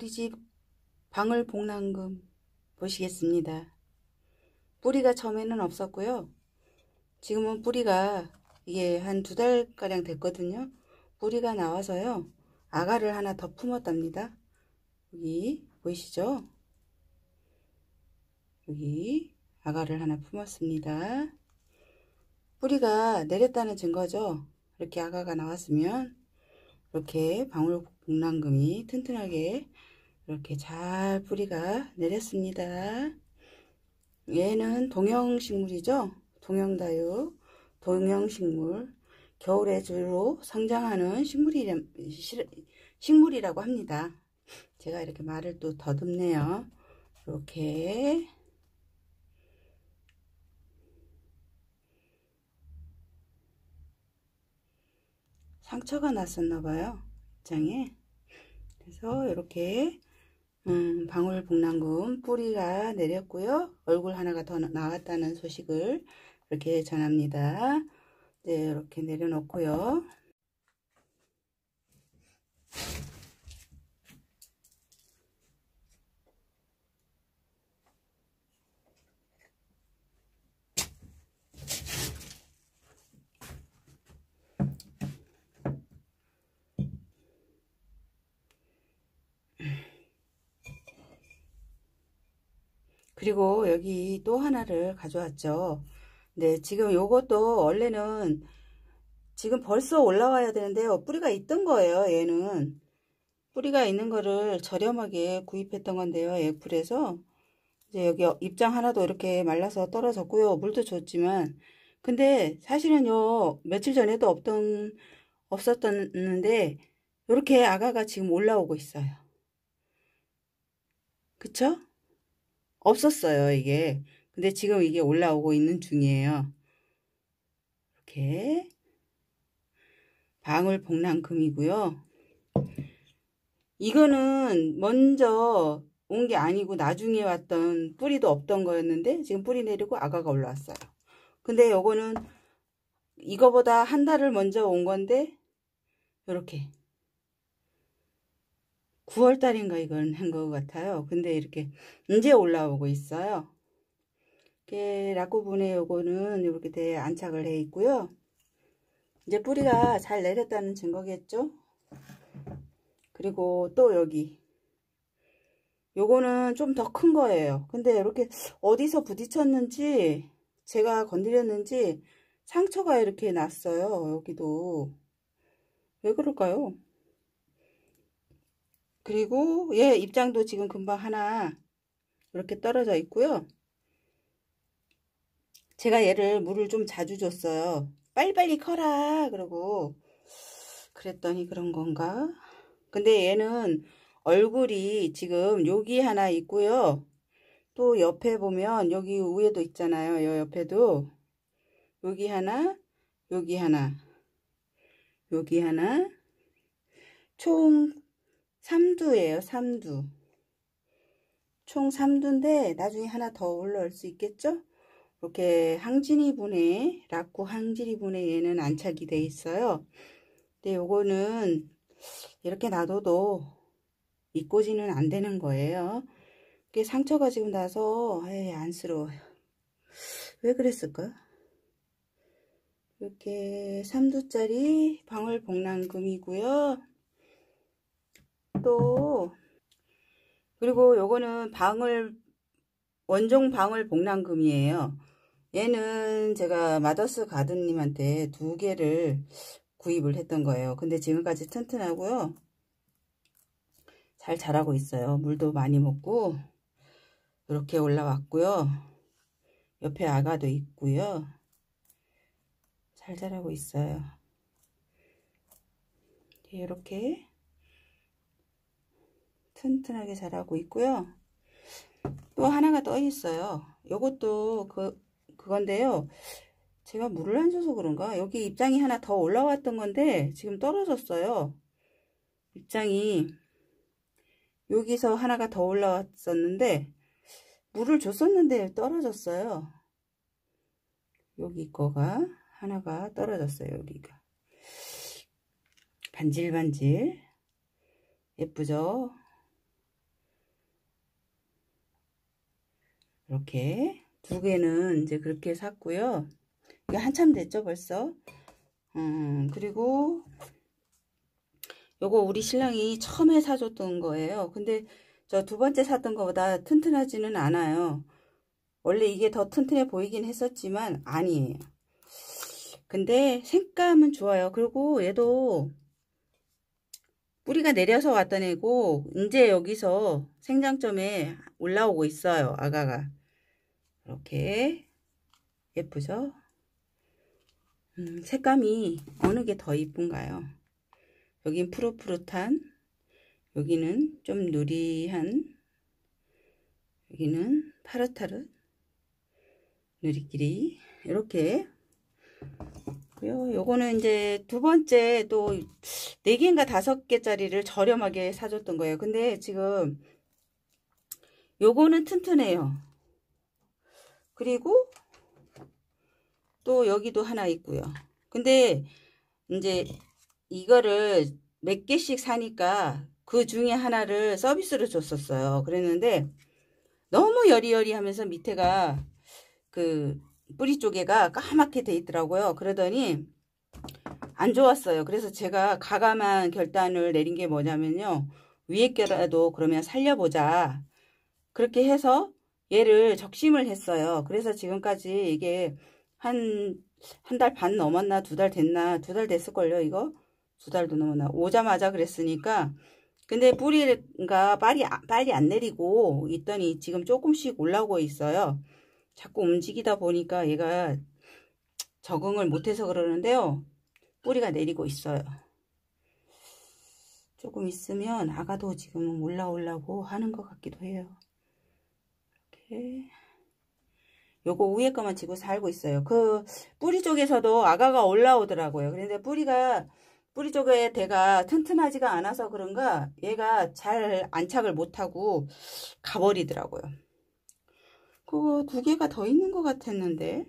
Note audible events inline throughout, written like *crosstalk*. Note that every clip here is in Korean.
우리 집 방울 복랑금 보시겠습니다. 뿌리가 처음에는 없었고요. 지금은 뿌리가 이게 한 두 달가량 됐거든요. 뿌리가 나와서요. 아가를 하나 더 품었답니다. 여기 보이시죠? 여기 아가를 하나 품었습니다. 뿌리가 내렸다는 증거죠. 이렇게 아가가 나왔으면 이렇게 방울복랑금이 튼튼하게 이렇게 잘 뿌리가 내렸습니다. 얘는 동형식물이죠. 동형다유 동형식물, 겨울에 주로 성장하는 식물이, 식물이라고 합니다. 제가 이렇게 말을 또 더듬네요. 이렇게 상처가 났었나봐요. 입장에 그래서 이렇게 음, 방울복랑금 뿌리가 내렸고요. 얼굴 하나가 더 나왔다는 소식을 이렇게 전합니다. 네, 이렇게 내려놓고요. 그리고 여기 또 하나를 가져왔죠. 네, 지금 요것도 원래는 지금 벌써 올라와야 되는데요. 뿌리가 있던 거예요, 얘는. 뿌리가 있는 거를 저렴하게 구입했던 건데요, 애플에서. 이제 여기 입장 하나도 이렇게 말라서 떨어졌고요. 물도 줬지만. 근데 사실은요, 며칠 전에도 없던, 없었던데, 이렇게 아가가 지금 올라오고 있어요. 그쵸? 없었어요, 이게. 근데 지금 이게 올라오고 있는 중이에요. 이렇게. 방울 복랑금이고요. 이거는 먼저 온 게 아니고 나중에 왔던 뿌리도 없던 거였는데 지금 뿌리 내리고 아가가 올라왔어요. 근데 요거는 이거보다 한 달을 먼저 온 건데 이렇게 9월달인가 이건 한것 같아요. 근데 이렇게 이제 올라오고 있어요. 이렇게 라쿠분에 요거는 이렇게 돼 안착을 해 있고요. 이제 뿌리가 잘 내렸다는 증거겠죠? 그리고 또 여기 요거는 좀 더 큰 거예요. 근데 이렇게 어디서 부딪혔는지 제가 건드렸는지 상처가 이렇게 났어요. 여기도 왜 그럴까요? 그리고 얘 예, 입장도 지금 금방 하나 이렇게 떨어져 있고요. 제가 얘를 물을 좀 자주 줬어요. 빨리빨리 커라 그러고 그랬더니 그런 건가? 근데 얘는 얼굴이 지금 여기 하나 있고요. 또 옆에 보면 여기 위에도 있잖아요. 요 옆에도 여기 하나, 여기 하나, 여기 하나 총 3두예요. 3두. 총 3두인데 나중에 하나 더 올라올 수 있겠죠? 이렇게 항진이 분에 라쿠 항진이 분에 얘는 안착이 돼 있어요. 근데 요거는 이렇게 놔둬도 잊고지는안 되는 거예요. 이게 상처가 지금 나서 에이, 안쓰러워요. 왜그랬을까 이렇게 3두짜리 방울복랑금이고요. 또 그리고 요거는 방울 원종 방울 복랑금이에요. 얘는 제가 마더스 가든님한테 두 개를 구입을 했던 거예요. 근데 지금까지 튼튼하고요. 잘 자라고 있어요. 물도 많이 먹고 이렇게 올라왔고요. 옆에 아가도 있고요. 잘 자라고 있어요. 이렇게 튼튼하게 자라고 있고요. 또 하나가 떠 있어요. 이것도 그, 그건데요. 제가 물을 안 줘서 그런가? 여기 입장이 하나 더 올라왔던 건데 지금 떨어졌어요. 입장이 여기서 하나가 더 올라왔었는데 물을 줬었는데 떨어졌어요. 여기 거가 하나가 떨어졌어요. 여기가. 반질반질 예쁘죠? 이렇게 두 개는 이제 그렇게 샀고요. 이거 한참 됐죠 벌써. 음 그리고 요거 우리 신랑이 처음에 사줬던 거예요. 근데 저 두 번째 샀던 거보다 튼튼하지는 않아요. 원래 이게 더 튼튼해 보이긴 했었지만 아니에요. 근데 색감은 좋아요. 그리고 얘도 뿌리가 내려서 왔던 애고 이제 여기서 생장점에 올라오고 있어요. 아가가. 이렇게 예쁘죠? 음, 색감이 어느 게 더 이쁜가요? 여긴 푸릇푸릇한 여기는 좀 누리한 여기는 파릇파릇 누리끼리 이렇게 있고요. 요거는 이제 두 번째 또 4개인가 5개짜리를 저렴하게 사줬던 거예요. 근데 지금 요거는 튼튼해요. 그리고 또 여기도 하나 있고요. 근데 이제 이거를 몇 개씩 사니까 그 중에 하나를 서비스로 줬었어요. 그랬는데 너무 여리여리 하면서 밑에가 그 뿌리 쪽에가 까맣게 돼 있더라고요. 그러더니 안 좋았어요. 그래서 제가 가감한 결단을 내린 게 뭐냐면요. 위에 게라도 그러면 살려보자. 그렇게 해서 얘를 적심을 했어요. 그래서 지금까지 이게 한, 한 달 반 넘었나, 두 달 됐나, 두 달 됐을걸요, 이거? 두 달도 넘었나. 오자마자 그랬으니까. 근데 뿌리가 빨리, 빨리 안 내리고 있더니 지금 조금씩 올라오고 있어요. 자꾸 움직이다 보니까 얘가 적응을 못해서 그러는데요. 뿌리가 내리고 있어요. 조금 있으면 아가도 지금 올라오려고 하는 것 같기도 해요. 이렇게 요거 위에 것만 지고 살고 있어요. 그 뿌리 쪽에서도 아가가 올라오더라고요. 그런데 뿌리가 뿌리 쪽에 대가 튼튼하지가 않아서 그런가 얘가 잘 안착을 못하고 가버리더라고요. 그거 두 개가 더 있는 것 같았는데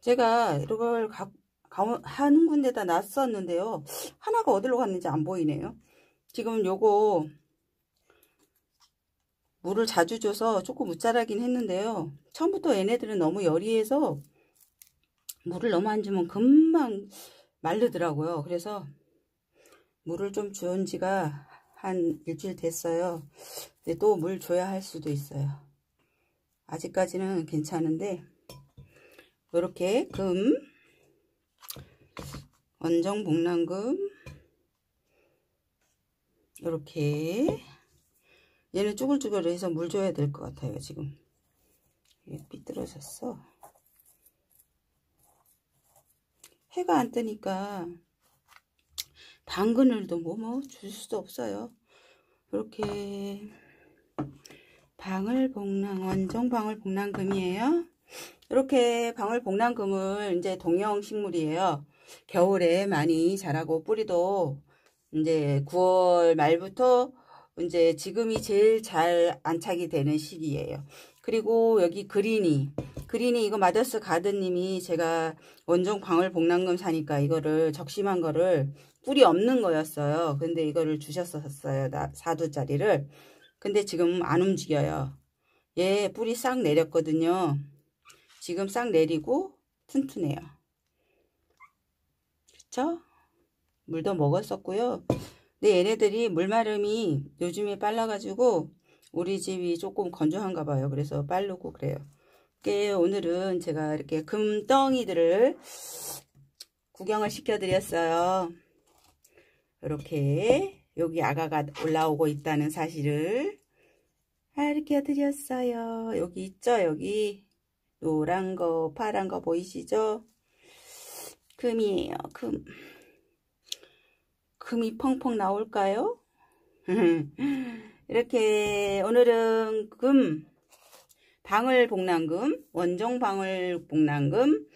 제가 이걸 가, 가, 한 군데다 놨었는데요 하나가 어디로 갔는지 안 보이네요 지금 요거 물을 자주 줘서 조금 무자라긴 했는데요 처음부터 얘네들은 너무 여리해서 물을 너무 안 주면 금방 말르더라고요 그래서 물을 좀주은 지가 한 일주일 됐어요 근데 또물 줘야 할 수도 있어요 아직까지는 괜찮은데 이렇게 금 원정 복랑금 이렇게 얘는 쭈글쭈글 해서 물 줘야 될 것 같아요 지금 삐뚤어졌어 해가 안 뜨니까 당근을도 뭐뭐 뭐 줄 수도 없어요 이렇게 방울복랑 원종 방울복랑금이에요. 이렇게 방울복랑금은 이제 동형 식물이에요. 겨울에 많이 자라고 뿌리도 이제 9월 말부터 이제 지금이 제일 잘 안착이 되는 시기예요. 그리고 여기 그린이 그린이 이거 마더스 가든님이 제가 원종 방울 복랑금 사니까 이거를 적심한 거를 뿌리 없는 거였어요. 근데 이거를 주셨었어요. 4두짜리를 근데 지금 안 움직여요. 얘 뿌리 싹 내렸거든요. 지금 싹 내리고 튼튼해요. 그쵸? 물도 먹었었고요. 근데 얘네들이 물마름이 요즘에 빨라가지고 우리 집이 조금 건조한가 봐요. 그래서 빠르고 그래요. 오늘은 제가 이렇게 금덩이들을 구경을 시켜드렸어요. 이렇게 여기 아가가 올라오고 있다는 사실을 알려드렸어요. 여기 있죠? 여기 노란 거, 파란 거 보이시죠? 금이에요. 금. 금이 펑펑 나올까요? *laughs* 이렇게 오늘은 금, 방울복랑금, 원종방울복랑금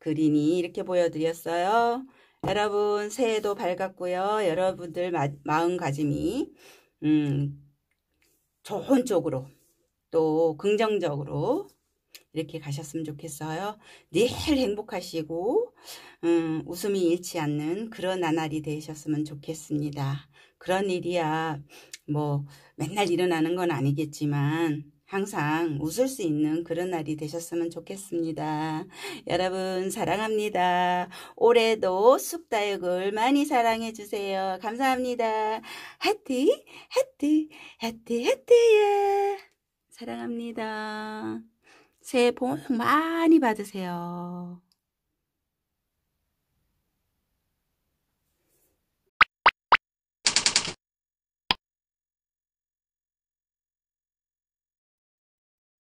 그린이 이렇게 보여드렸어요. 여러분 새해도 밝았고요. 여러분들 마, 마음가짐이 음, 좋은 쪽으로 또 긍정적으로 이렇게 가셨으면 좋겠어요. 늘 행복하시고 음, 웃음이 잃지 않는 그런 나날이 되셨으면 좋겠습니다. 그런 일이야 뭐 맨날 일어나는 건 아니겠지만 항상 웃을 수 있는 그런 날이 되셨으면 좋겠습니다. 여러분 사랑합니다. 올해도 쑥다육을 많이 사랑해 주세요. 감사합니다. 해트해트해트해트예 사랑합니다. 새해 복 많이 받으세요.